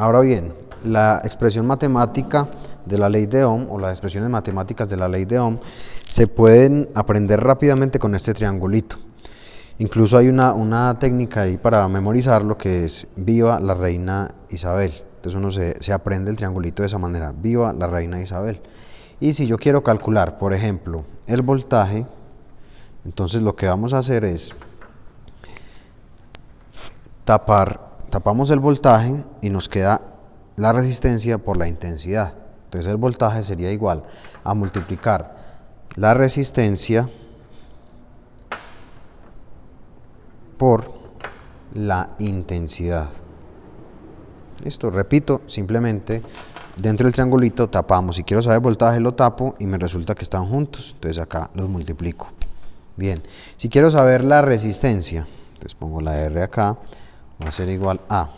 Ahora bien, la expresión matemática de la ley de Ohm o las expresiones matemáticas de la ley de Ohm se pueden aprender rápidamente con este triangulito. Incluso hay una, técnica ahí para memorizarlo que es viva la reina Isabel. Entonces uno se, se aprende el triangulito de esa manera, viva la reina Isabel. Y si yo quiero calcular, por ejemplo, el voltaje, entonces lo que vamos a hacer es tapar tapamos el voltaje y nos queda la resistencia por la intensidad. Entonces el voltaje sería igual a multiplicar la resistencia por la intensidad. esto repito, simplemente dentro del triangulito tapamos. Si quiero saber voltaje lo tapo y me resulta que están juntos, entonces acá los multiplico. Bien, si quiero saber la resistencia, entonces pongo la R acá, va a ser igual a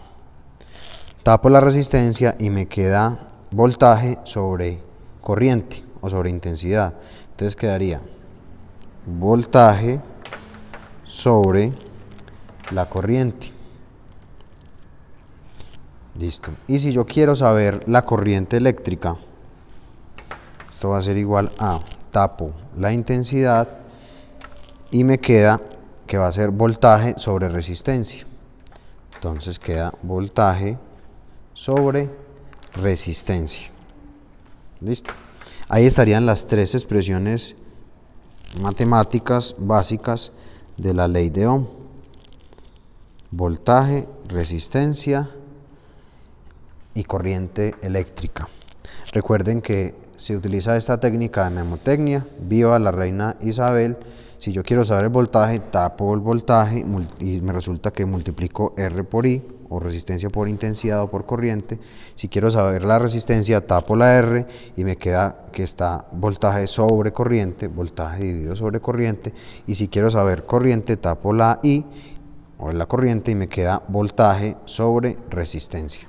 tapo la resistencia y me queda voltaje sobre corriente o sobre intensidad entonces quedaría voltaje sobre la corriente listo y si yo quiero saber la corriente eléctrica esto va a ser igual a tapo la intensidad y me queda que va a ser voltaje sobre resistencia entonces queda voltaje sobre resistencia. ¿Listo? Ahí estarían las tres expresiones matemáticas básicas de la ley de Ohm. Voltaje, resistencia y corriente eléctrica. Recuerden que se utiliza esta técnica de memotecnia, viva la reina Isabel, si yo quiero saber el voltaje, tapo el voltaje y me resulta que multiplico R por I o resistencia por intensidad o por corriente. Si quiero saber la resistencia, tapo la R y me queda que está voltaje sobre corriente, voltaje dividido sobre corriente. Y si quiero saber corriente, tapo la I o la corriente y me queda voltaje sobre resistencia.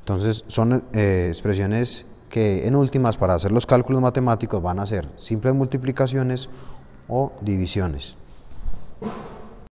Entonces son eh, expresiones que en últimas para hacer los cálculos matemáticos van a ser simples multiplicaciones o divisiones.